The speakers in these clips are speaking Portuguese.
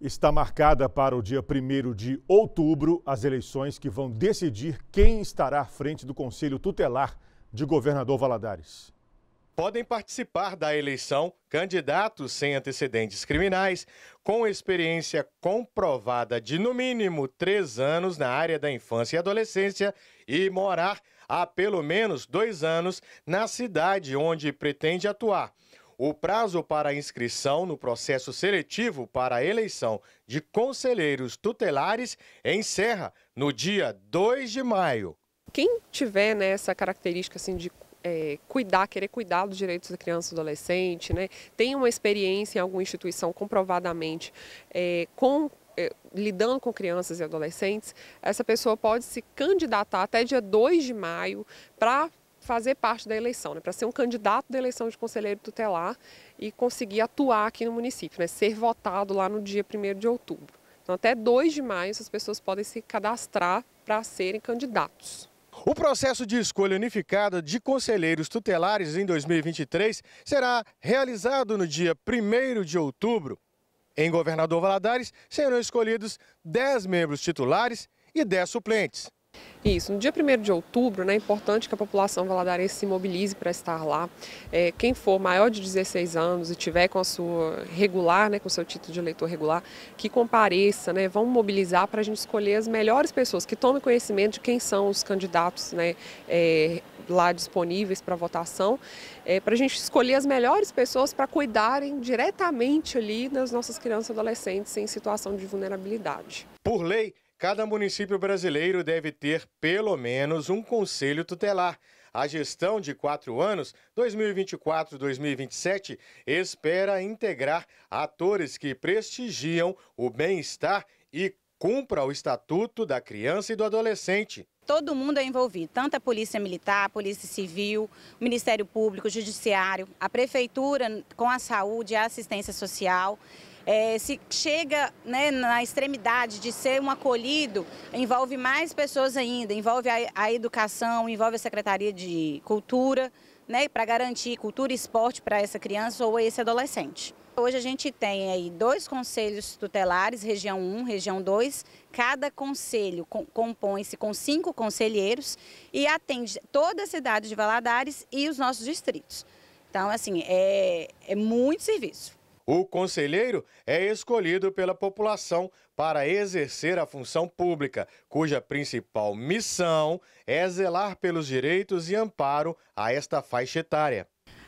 Está marcada para o dia 1 de outubro as eleições que vão decidir quem estará à frente do Conselho Tutelar de Governador Valadares. Podem participar da eleição candidatos sem antecedentes criminais, com experiência comprovada de no mínimo três anos na área da infância e adolescência e morar há pelo menos dois anos na cidade onde pretende atuar. O prazo para inscrição no processo seletivo para a eleição de conselheiros tutelares encerra no dia 2 de maio. Quem tiver né, essa característica assim, de é, cuidar, querer cuidar dos direitos da criança e do adolescente, né, tem uma experiência em alguma instituição comprovadamente é, com é, lidando com crianças e adolescentes, essa pessoa pode se candidatar até dia 2 de maio para fazer parte da eleição, né, para ser um candidato da eleição de conselheiro tutelar e conseguir atuar aqui no município, né, ser votado lá no dia 1 de outubro. Então, até 2 de maio, essas pessoas podem se cadastrar para serem candidatos. O processo de escolha unificada de conselheiros tutelares em 2023 será realizado no dia 1 de outubro. Em Governador Valadares serão escolhidos 10 membros titulares e 10 suplentes. Isso. No dia 1 de outubro, né, é importante que a população valadarense se mobilize para estar lá. É, quem for maior de 16 anos e tiver com a sua regular, né, com seu título de eleitor regular, que compareça, né, vamos mobilizar para a gente escolher as melhores pessoas, que tomem conhecimento de quem são os candidatos né, é, lá disponíveis para votação, é, para a gente escolher as melhores pessoas para cuidarem diretamente ali das nossas crianças e adolescentes em situação de vulnerabilidade. Por lei, Cada município brasileiro deve ter pelo menos um conselho tutelar. A gestão de quatro anos, 2024-2027, espera integrar atores que prestigiam o bem-estar e cumpra o Estatuto da Criança e do Adolescente. Todo mundo é envolvido, tanto a Polícia Militar, a Polícia Civil, o Ministério Público, o Judiciário, a Prefeitura com a Saúde, a Assistência Social é, se chega né, na extremidade de ser um acolhido, envolve mais pessoas ainda, envolve a, a educação, envolve a Secretaria de Cultura, né, para garantir cultura e esporte para essa criança ou esse adolescente. Hoje a gente tem aí dois conselhos tutelares, região 1, região 2. Cada conselho compõe-se com cinco conselheiros e atende toda a cidade de Valadares e os nossos distritos. Então, assim, é, é muito serviço. O conselheiro é escolhido pela população para exercer a função pública, cuja principal missão é zelar pelos direitos e amparo a esta faixa etária.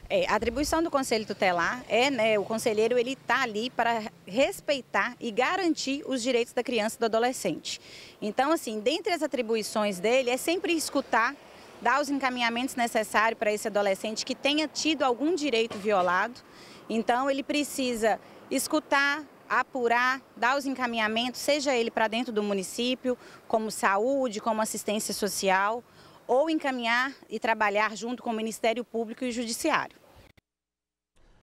É, a atribuição do Conselho Tutelar é, né, o conselheiro ele está ali para respeitar e garantir os direitos da criança e do adolescente. Então, assim, dentre as atribuições dele é sempre escutar dar os encaminhamentos necessários para esse adolescente que tenha tido algum direito violado. Então, ele precisa escutar, apurar, dar os encaminhamentos, seja ele para dentro do município, como saúde, como assistência social, ou encaminhar e trabalhar junto com o Ministério Público e o Judiciário.